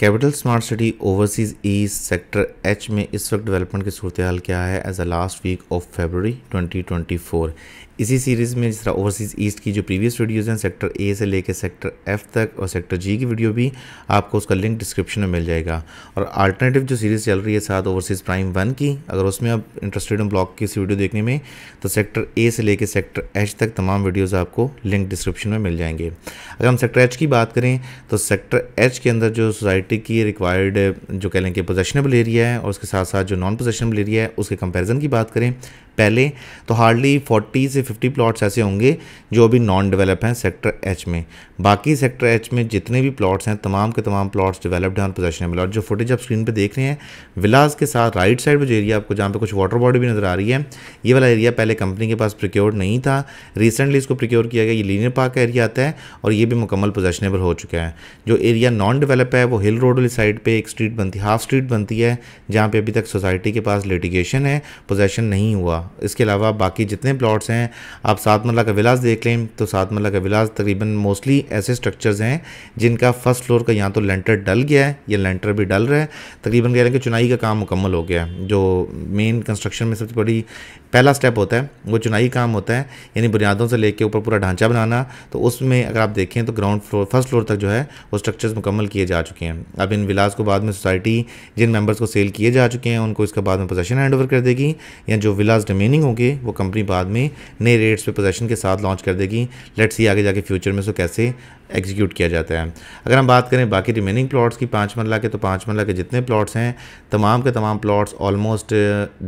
capital smart city overseas E sector H में इस वक्त डेवलपमेंट की सूरत हाल क्या है as a last week of February 2024 इसी सीरीज़ में जिस तरह ओवरसीज़ ईस्ट की जो प्रीवियस वीडियोज़ हैं सेक्टर ए से लेकर सेक्टर एफ तक और सेक्टर जी की वीडियो भी आपको उसका लिंक डिस्क्रिप्शन में मिल जाएगा और अल्टरनेटिव जो सीरीज़ चल रही है साथ ओवरसीज़ प्राइम वन की अगर उसमें आप इंटरेस्टेड हैं ब्लॉक की वीडियो देखने में तो सेक्टर ए से लेकर सेक्टर एच तक तमाम वीडियोज़ आपको लिंक डिस्क्रिप्शन में मिल जाएंगे अगर हम सेक्टर एच की बात करें तो सेक्टर एच के अंदर जो सोसाइटी की रिक्वायर्ड जो कह लेंगे पोजेशनबल पोजेशनेबल एरिया है और उसके साथ साथ जो नॉन पोजेशनेबल एरिया है उसके कंपेरिजन की बात करें पहले तो हार्डली 40 से 50 प्लॉट्स ऐसे होंगे जो अभी नॉन डेवलप हैं सेक्टर एच में बाकी सेक्टर एच में जितने भी प्लॉट्स हैं तमाम के तमाम प्लॉट्स डेवलप्ड हैं और पोजेशनेबल और जो फुटेज आप स्क्रीन पर देख रहे हैं विलास के साथ राइट साइड में जो एरिया आपको जहाँ पर कुछ वाटर बॉडी भी नज़र आ रही है ये वाला एरिया पहले कंपनी के पास प्रिक्योर नहीं था रिसेंटली इसको प्रिक्योर किया गया ये लीनियर पार्क का एरिया आता है और ये भी मुकम्मल पोजेशनेबल हो चुका है जो एरिया नॉन डेवलप है वो हिल रोड वाली साइड पर एक स्ट्रीट बनती हाफ स्ट्रीट बनती है जहाँ पर अभी तक सोसाइटी के पास लिटिगेशन है पोजेशन नहीं हुआ इसके अलावा बाकी जितने प्लॉट्स हैं आप सात मरला का विलास देख लें तो सात मल्ला का विलास तकरीबन मोस्टली ऐसे स्ट्रक्चर्स हैं जिनका फर्स्ट फ्लोर का यहाँ तो लेंटर डल गया है या लेंटर भी डल रहा है तकरीबन कह रहे हैं कि चुनाई का काम मुकम्मल हो गया है जो मेन कंस्ट्रक्शन में सबसे बड़ी पहला स्टेप होता है वो चुनाई काम होता है यानी बुनियादों से लेके ऊपर पूरा ढांचा बनाना तो उसमें अगर आप देखें तो ग्राउंड फ्लोर फर्स्ट फ्लोर तक जो है वो स्ट्रक्चर्स मुकम्मल किए जा चुके हैं अब इन विलास को बाद में सोसाइटी जिन मेंबर्स को सेल किए जा चुके हैं उनको इसके बाद में पोजेशन हैंड कर देगी या जो विलास रिमेनिंग होंगे वो कंपनी बाद में नए रेट्स पर पोजेशन के साथ लॉन्च कर देगी लेट्स ही आगे जाके फ्यूचर में सो कैसे एग्जीक्यूट किया जाता है अगर हम बात करें बाकी रिमेनिंग प्लॉट्स की पाँच मरला के तो पाँच मरला के जितने प्लॉट्स हैं तमाम के तमाम प्लॉट्स ऑलमोस्ट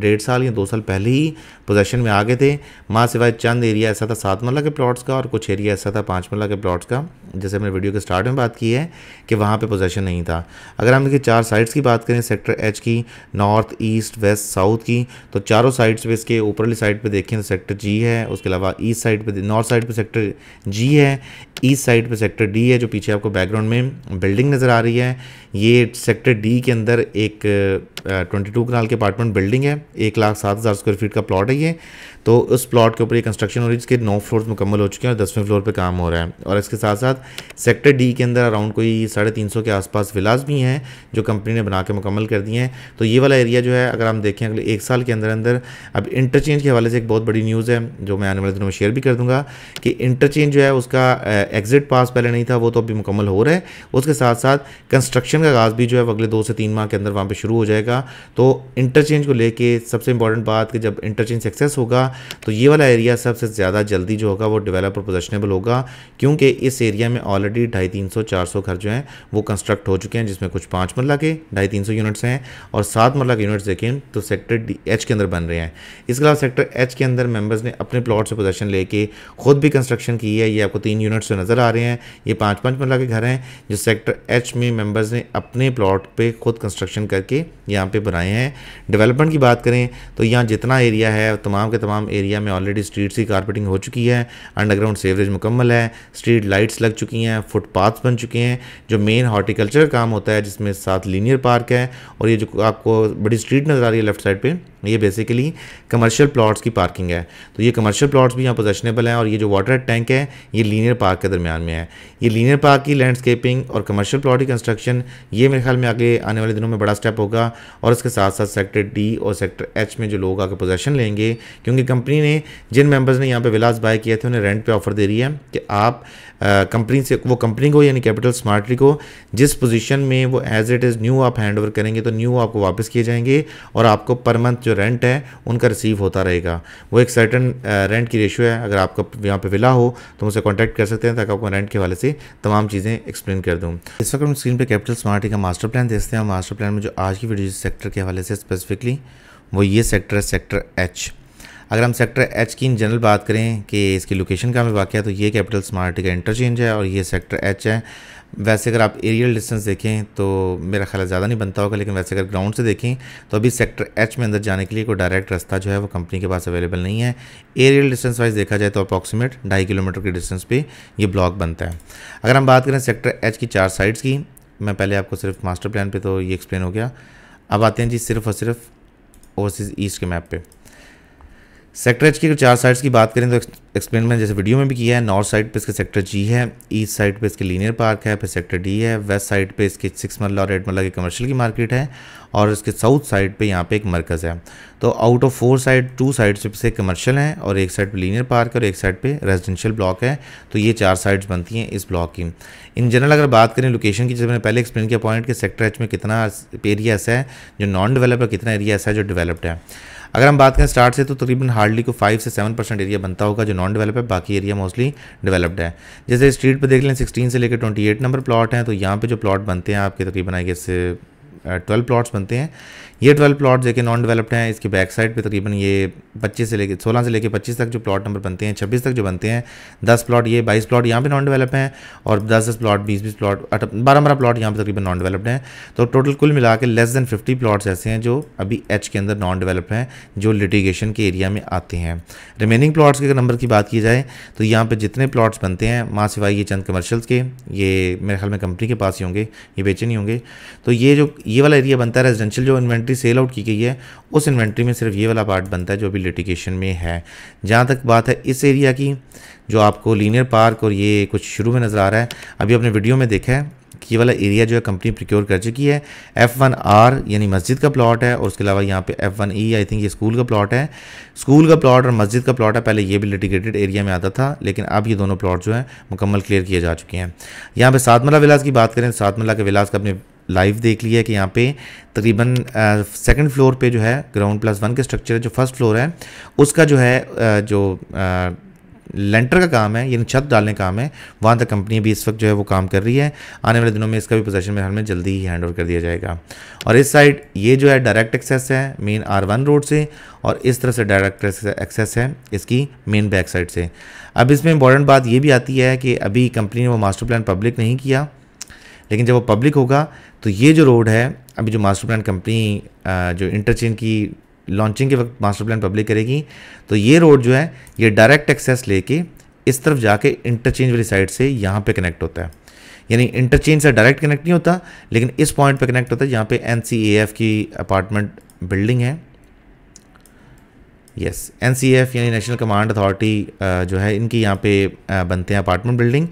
डेढ़ साल या दो साल पहले ही पोजेशन में आ गए थे माँ सिवाय चंद एरिया ऐसा था सात मरला के प्लॉट्स का और कुछ एरिया ऐसा था पाँच मरला के प्लॉट्स का जैसे हमने वीडियो के स्टार्ट में बात की है कि वहाँ पर पोजेशन नहीं था अगर हम देखिए चार साइड्स की बात करें सेक्टर एच की नॉर्थ ईस्ट वेस्ट साउथ की तो चारों साइड्स पर इसके ऊपरली साइड पर देखें तो सेक्टर जी है उसके अलावा ईस्ट साइड पर नॉर्थ साइड पर सेक्टर जी है ईस्ट साइड पे सेक्टर डी है जो पीछे आपको बैकग्राउंड में बिल्डिंग नज़र आ रही है ये सेक्टर डी के अंदर एक ट्वेंटी टू कनाल के अपार्टमेंट बिल्डिंग है एक लाख सात हज़ार स्क्वायर फीट का प्लॉट है ये तो उस प्लॉट के ऊपर ये कंस्ट्रक्शन हो रही है जिसके नौ फ्लोर मुकम्मल हो चुके हैं और दसवें फ्लोर पर काम हो रहा है और इसके साथ साथ सेक्टर डी के अंदर अराउंड कोई साढ़े तीन सौ के आसपास विलास भी हैं जो कंपनी ने बना के मुकम्मल कर दिए हैं तो ये वाला एरिया जो है अगर हम देखें अगले एक साल के अंदर अंदर अब इंटरचेंज के हवाले से एक बहुत बड़ी न्यूज़ है जो मैं आने वाले दिनों में शेयर भी कर दूँगा कि इंटरचेंज जो है उसका एग्जिट पास पहले नहीं था वो तो अभी मुकम्मल हो रहा है उसके साथ साथ कंस्ट्रक्शन का आगाज़ भी जो है अगले दो से तीन माह के अंदर वहाँ पर शुरू हो जाएगा तो इंटरचेंज को लेके सबसे इंपॉर्टेंट बात कि जब इंटरचेंज सक्सेस होगा तो ये वाला एरिया सबसे ज़्यादा जल्दी जो होगा वो डिवेलप और पोजेशनेबल होगा क्योंकि इस एरिया में ऑलरेडी ढाई तीन सौ चार सौ घर जो हैं वो कंस्ट्रक्ट हो चुके हैं जिसमें कुछ पाँच मरला के ढाई तीन सौ यूनिट्स हैं और सात मरला के यूनिट्स देखें तो सेक्टर डी एच के अंदर बन रहे हैं इसके अलावा सेक्टर एच के अंदर मेम्बर्स ने अपने प्लॉट से पोजेशन लेके खुद भी कंस्ट्रक्शन की है ये आपको तीन यूनिट्स नज़र आ रहे हैं ये पाँच पाँच मरला के घर हैं जो सेक्टर एच में मेंबर्स ने अपने प्लॉट पे खुद कंस्ट्रक्शन करके यहाँ पे बनाए हैं डेवलपमेंट की बात करें तो यहाँ जितना एरिया है तमाम के तमाम एरिया में ऑलरेडी स्ट्रीट्स की कारपेटिंग हो चुकी है अंडरग्राउंड सेवरेज मुकम्मल है स्ट्रीट लाइट्स लग चुकी हैं फुटपाथ्स बन चुके हैं जो मेन हॉर्टिकल्चर काम होता है जिसमें साथ लीनियर पार्क है और ये जो आपको बड़ी स्ट्रीट नज़र आ रही है लेफ्ट साइड पर ये बेसिकली कमर्शियल प्लॉट्स की पार्किंग है तो ये कमर्शियल प्लॉट्स भी यहाँ पोजेशनेबल हैं और ये जो वाटर टैंक है ये लीनियर पार्क के दरमियान में है ये लीनियर पार्क की लैंडस्केपिंग और कमर्शियल प्लॉट की कंस्ट्रक्शन ये मेरे ख्याल में आगे आने वाले दिनों में बड़ा स्टेप होगा और इसके साथ साथ सेक्टर डी और सेक्टर एच में जो लोग आगे पोजेशन लेंगे क्योंकि कंपनी ने जिन मेम्बर्स ने यहाँ पर विलास बाय किए थे उन्हें रेंट पर ऑफर दे रही है कि आप कंपनी से वो कंपनी को यानी कैपिटल स्मार्टली को जिस पोजिशन में वो एज इट इज़ न्यू आप हैंड करेंगे तो न्यू आपको वापस किए जाएंगे और आपको पर मंथ जो जो रेंट है उनका रिसीव होता रहेगा वो एक सर्टन रेंट की रेशियो है अगर आपका यहाँ पे विला हो तो मुझसे कॉन्टैक्ट कर सकते हैं ताकि आपको रेंट के हवाले से तमाम चीज़ें एक्सप्लेन कर दूँ इस वक्त हम स्क्रीन पर कैपिटल स्मार्टी का मास्टर प्लान देखते हैं मास्टर प्लान में जो आज की वीडियो सेक्टर के हवाले से स्पेसिफिकली वो ये सेक्टर है सेक्टर एच अगर हम सेक्टर एच की इन जनरल बात करें कि इसकी लोकेशन का वाक़ है तो ये कैपिटल स्मार्ट का इंटरचेंज है और ये सेक्टर एच है वैसे अगर आप एरियल डिस्टेंस देखें तो मेरा ख्याल ज़्यादा नहीं बनता होगा लेकिन वैसे अगर ग्राउंड से देखें तो अभी सेक्टर एच में अंदर जाने के लिए कोई डायरेक्ट रास्ता जो है वो कंपनी के पास अवेलेबल नहीं है एरियल डिस्टेंस वाइज देखा जाए तो अप्रॉक्सीमेट ढाई किलोमीटर के डिस्टेंस पर यह ब्लॉक बनता है अगर हम बात करें सेक्टर एच की चार साइड्स की मैं पहले आपको सिर्फ मास्टर प्लान पर तो ये एक्सप्लेन हो गया अब आते हैं जी सिर्फ और सिर्फ ओवरसीज़ ईस्ट के मैप पर सेक्टर एच की अगर चार साइड्स की बात करें तो एक्सप्लेन मैंने जैसे वीडियो में भी किया है नॉर्थ साइड पे इसके सेक्टर जी है ईस्ट साइड पे इसके लीनियर पार्क है फिर सेक्टर डी है वेस्ट साइड पे इसके सिक्स मरला और एट मरला की कमर्शियल की मार्केट है और इसके साउथ साइड पे यहाँ पे एक मरकज़ है तो out of four side to side से कमर्शियल हैं और एक साइड पर लीनियर पार्क और एक साइड पर रेजिडेंशियल ब्लॉक है तो ये चार साइड्स बनती हैं इस ब्लॉक की इन जनरल अगर बात करें लोकेशन की जैसे मैंने पहले एक्सप्लेन किया पॉइंट कि सेक्टर एच में कितना एरिया ऐसा है जो नॉन डेवलप है कितना एरिया ऐसा है जो डेवलप्ड है अगर हम बात करें स्टार्ट से तो तकरीबन हार्डली को फाइव से सेवन परसेंट एरिया बनता होगा जो नॉन डेवलप है बाकी एरिया मोस्टली डेवलप्ड है जैसे स्ट्रीट पर देख लें सिक्सटीन से लेकर ट्वेंटी एट नंबर प्लॉट हैं तो यहाँ पर जो प्लॉट बनते हैं आपके तकरीबन आई गेस ट्वेल्व प्लॉट्स बनते हैं ये ट्वेल्व प्लॉट्स एक नॉन डेवलप्ड हैं इसके बैक साइड पे तकरीबन ये पच्चीस से लेके सोलह से लेके पच्चीस तक जो प्लॉट नंबर बनते हैं छब्बीस तक जो बनते हैं दस प्लॉट ये बाईस प्लॉट यहाँ पे नॉन डेवलप हैं और दस दस प्लॉट बीस बीस प्लॉट बारह बारह प्लॉट यहाँ पर तकरीबन नॉन डेवलप्ड हैं तो टोटल कुल मिला के लेस दैन फिफ्टी प्लॉट्स ऐसे हैं जो अभी एच के अंदर नॉन डेवलप हैं जो लिटिगेशन के एरिया में आते हैं रिमेनिंग प्लॉट्स के नंबर की बात की जाए तो यहाँ पर जितने प्लॉट्स बनते हैं माँ सिवाई ये चंद कमर्शल्स के ये मेरे ख्याल में कंपनी के पास ही होंगे ये बेचे नहीं होंगे तो ये जो ये वाला एरिया बनता है रेजिडेंशियल जो इन्वेंट्री सेल आउट की गई है उस इन्वेंट्री में सिर्फ ये वाला पार्ट बनता है जो अभी लिटिगेशन में है जहाँ तक बात है इस एरिया की जो आपको लीनियर पार्क और ये कुछ शुरू में नज़र आ रहा है अभी अपने वीडियो में देखा है कि ये वाला एरिया जो है कंपनी प्रिक्योर कर चुकी है एफ़ वन आर यानी मस्जिद का प्लॉट है और उसके अलावा यहाँ पे F one E I think ये स्कूल का प्लॉट है स्कूल का प्लॉट और मस्जिद का प्लॉट है पहले ये भी लिटिगेटेड एरिया में आता था लेकिन अब ये दोनों प्लॉट जो है मुकम्मल क्लियर किए जा चुके हैं यहाँ पर सातमला विलास की बात करें सातमला के विलास का अपने लाइव देख लिया कि यहाँ पे तकरीबन सेकंड फ्लोर पे जो है ग्राउंड प्लस वन के स्ट्रक्चर है जो फर्स्ट फ्लोर है उसका जो है आ, जो आ, लेंटर का काम है यानी छत डालने का काम है वहाँ तक कंपनी भी इस वक्त जो है वो काम कर रही है आने वाले दिनों में इसका भी पोजेशन में हमें जल्दी ही हैंड ओवर कर दिया जाएगा और इस साइड ये जो है डायरेक्ट एक्सेस है मेन आर वन रोड से और इस तरह से डायरेक्ट एक्सेस है इसकी मेन बैक साइड से अब इसमें इंपॉर्टेंट बात ये भी आती है कि अभी कंपनी ने वो मास्टर प्लान पब्लिक नहीं किया लेकिन जब वो पब्लिक होगा तो ये जो रोड है अभी जो मास्टर प्लान कंपनी जो इंटरचेंज की लॉन्चिंग के वक्त मास्टर प्लान पब्लिक करेगी तो ये रोड जो है ये डायरेक्ट एक्सेस लेके इस तरफ जाके इंटरचेंज वाली साइड से यहाँ पे कनेक्ट होता है यानी इंटरचेंज से डायरेक्ट कनेक्ट नहीं होता लेकिन इस पॉइंट पे कनेक्ट होता है जहाँ पे एन की अपार्टमेंट बिल्डिंग है यस एन यानी नेशनल कमांड अथॉरिटी जो है इनकी यहाँ पे बनते हैं अपार्टमेंट बिल्डिंग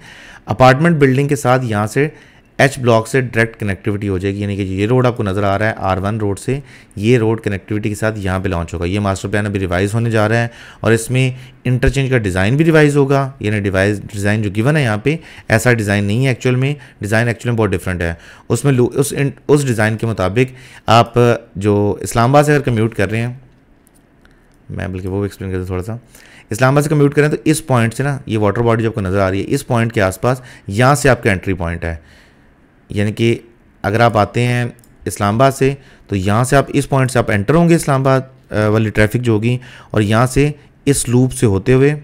अपार्टमेंट बिल्डिंग के साथ यहाँ से एच ब्लॉक से डायरेक्ट कनेक्टिविटी हो जाएगी यानी कि ये रोड आपको नज़र आ रहा है आर वन रोड से ये रोड कनेक्टिविटी के साथ यहाँ पे लॉन्च होगा ये मास्टर प्लान अभी रिवाइज़ होने जा रहा है और इसमें इंटरचेंज का डिज़ाइन भी रिवाइज़ होगा यानी डिवाइज डिज़ाइन जो गिवन है यहाँ पे ऐसा डिज़ाइन नहीं है एक्चुअल में डिज़ाइन एक्चुअल में बहुत डिफरेंट है उसमें उस उस डिज़ाइन के मुताबिक आप जो इस्लामाबाद से अगर कम्यूट कर रहे हैं मैं बल्कि वो एक्सप्लेन कर दूँ थोड़ा सा इस्लामाबाद से कम्यूट करें तो इस पॉइंट से ना ये वाटर बॉडी जो आपको नज़र आ रही है इस पॉइंट के आसपास यहाँ से आपका एंट्री पॉइंट है यानी कि अगर आप आते हैं इस्लामाबाद से तो यहाँ से आप इस पॉइंट से आप एंटर होंगे इस्लामाबाद वाली ट्रैफिक जो होगी और यहाँ से इस लूप से होते हुए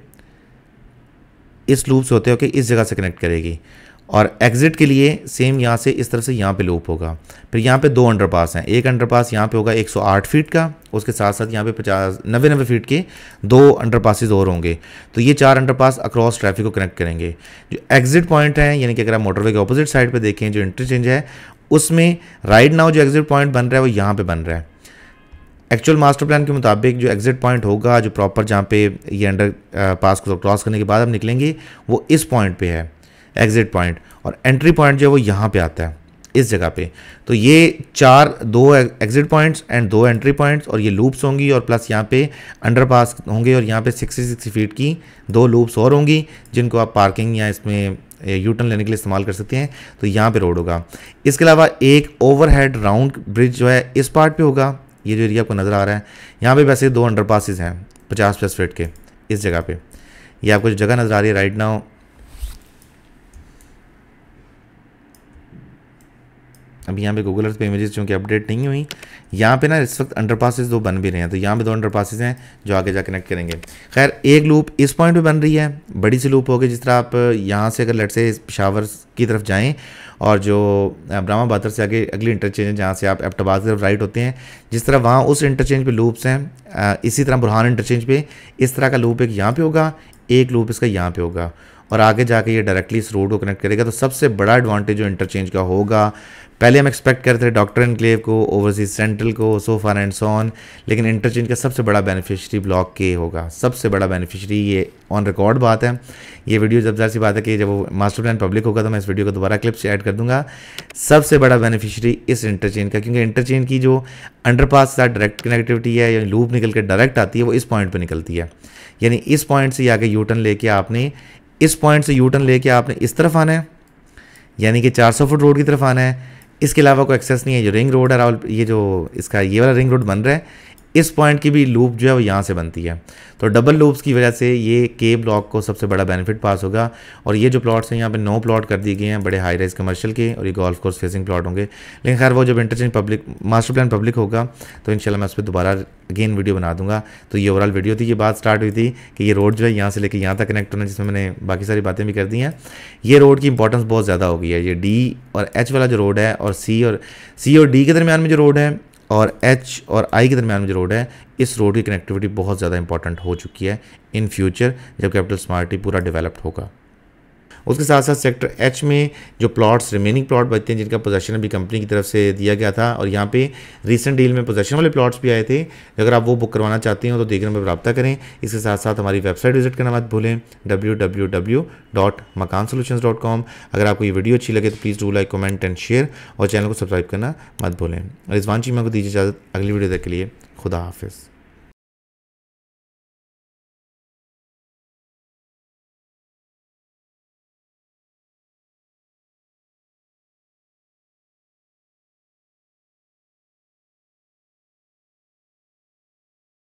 इस लूप से होते हुए इस जगह से कनेक्ट करेगी और एग्ज़िट के लिए सेम यहाँ से इस तरफ से यहाँ पे लूप होगा फिर यहाँ पे दो अंडरपास हैं एक अंडरपास यहाँ पे होगा 108 फीट का उसके साथ साथ यहाँ पे 50 नब्बे नब्बे फीट के दो अंडरपासेज और होंगे तो ये चार अंडरपास अक्रॉस ट्रैफिक को कनेक्ट करेंगे जो एग्ज़िट पॉइंट हैं यानी कि अगर आप मोटरवे के अपोजिट साइड पर देखें जो इंटरचेंज है उसमें राइट नाउ जो एग्ज़िट पॉइंट बन रहा है वो यहाँ पर बन रहा है एक्चुअल मास्टर प्लान के मुताबिक जो एग्जिट पॉइंट होगा जो प्रॉपर जहाँ पे ये अंडर पास को क्रॉस करने के बाद हम निकलेंगे वो इस पॉइंट पे है एग्ज़िट पॉइंट और एंट्री पॉइंट जो है वो यहाँ पे आता है इस जगह पे तो ये चार दो एग्जिट पॉइंट्स एंड दो एंट्री पॉइंट्स और ये लूप्स होंगी और प्लस यहाँ पे अंडरपास होंगे और यहाँ पे 66 फीट की दो लूप्स और होंगी जिनको आप पार्किंग या इसमें यूटर्न लेने के लिए इस्तेमाल कर सकते हैं तो यहाँ पे रोड होगा इसके अलावा एक ओवरहेड राउंड ब्रिज जो है इस पार्ट पर होगा ये जो एरिया आपको नज़र आ रहा है यहाँ पर वैसे दो अंडर हैं पचास प्लस फीट के इस जगह पर यह आपको जगह नज़र आ रही है राइट नाउ अभी यहाँ पे गूगल अर्थ पे इमेजेस चूँकि अपडेट नहीं हुई यहाँ पे ना इस वक्त अंडर पासिस दो बन भी रहे हैं तो यहाँ पे दो अंडर पासिस हैं जो आगे जा कनेक्ट करेंगे खैर एक लूप इस पॉइंट पे बन रही है बड़ी सी लूप होगी जिस तरह आप यहाँ से अगर लट से पिशावर की तरफ जाएँ और जो ब्राह्मा बातर से आगे अगली इंटरचेंज है जहाँ से आप एप्टाबाद की तरफ राइट होते हैं जिस तरह वहाँ उस इंटरचेंज पर लूप्स हैं इसी तरह बुरहान इंटरचेंज पर इस तरह का लूप एक यहाँ पर होगा एक लूप इसका यहाँ पर होगा और आगे जाके ये डायरेक्टली इस रोड को कनेक्ट करेगा तो सबसे बड़ा एडवांटेज जो इंटरचेंज का होगा पहले हम एक्सपेक्ट करते थे डॉक्टर इनक्लेव को ओवरसीज सेंट्रल को सो फार एंड सोन लेकिन इंटरचेंज का सबसे बड़ा बेनिफिशरी ब्लॉक के होगा सबसे बड़ा बेनिफिशरी ये ऑन रिकॉर्ड बात है ये वीडियो जब जाहिर सी बात है कि जब वो मास्टर प्लान पब्लिक होगा तो मैं इस वीडियो को दोबारा क्लिप से ऐड कर दूंगा सबसे बड़ा बेनिफिशरी इस इंटरचेंज का क्योंकि इंटरचेंज की जो अंडरपास के डायरेक्ट कनेक्टिविटी है या लूप निकल के डायरेक्ट आती है वो इस पॉइंट पर निकलती है यानी इस पॉइंट से आगे यूटर्न लेके आपने इस पॉइंट से यूटर्न लेके आपने इस तरफ आना है यानी कि 400 फुट रोड की तरफ आना है इसके अलावा कोई एक्सेस नहीं है जो रिंग रोड है राहुल ये जो इसका ये वाला रिंग रोड बन रहा है इस पॉइंट की भी लूप जो है वो यहाँ से बनती है तो डबल लूप्स की वजह से ये के ब्लॉक को सबसे बड़ा बेनिफिट पास होगा और ये जो प्लॉट्स हैं यहाँ पे नो प्लॉट कर दिए गए हैं बड़े हाई राइज कमर्शियल के और ये गोल्फ कोर्स फेसिंग प्लॉट होंगे लेकिन खैर वो जब interchange public master plan public होगा तो इन मैं उस पर दोबारा अगेन वीडियो बना दूंगा तो ये ओवरऑल वीडियो थी ये बात स्टार्ट हुई थी कि ये रोड जो है यहाँ से लेकर यहाँ तक कनेक्ट होना जिसमें मैंने बाकी सारी बातें भी कर दी हैं ये रोड की इंपॉर्टेंस बहुत ज़्यादा हो गई है ये डी और एच वाला जो रोड है और सी और सी और डी के दरमियान में जो रोड है और एच और आई के दरमियान में जो रोड है इस रोड की कनेक्टिविटी बहुत ज़्यादा इंपॉर्टेंट हो चुकी है इन फ्यूचर जब कैपिटल स्मार्ट पूरा डेवलप्ड होगा उसके साथ साथ सेक्टर एच में जो प्लॉट्स रिमेनिंग प्लॉट बचते हैं जिनका पोजेशन अभी कंपनी की तरफ से दिया गया था और यहाँ पे रिसेंट डील में पोजेशन वाले प्लॉट्स भी आए थे अगर आप वो बुक करवाना चाहते हो तो देख में पर रब्ता करें इसके साथ साथ हमारी वेबसाइट विजिट करना मत भूलें डब्ल्यू अगर आपको ये वीडियो अच्छी लगे तो please do like comment and share और चैनल को सब्सक्राइब करना मत भूलें रिजवान चीमा को दीजिए इजाज़त अगली वीडियो तक के लिए खुदा हाफिज़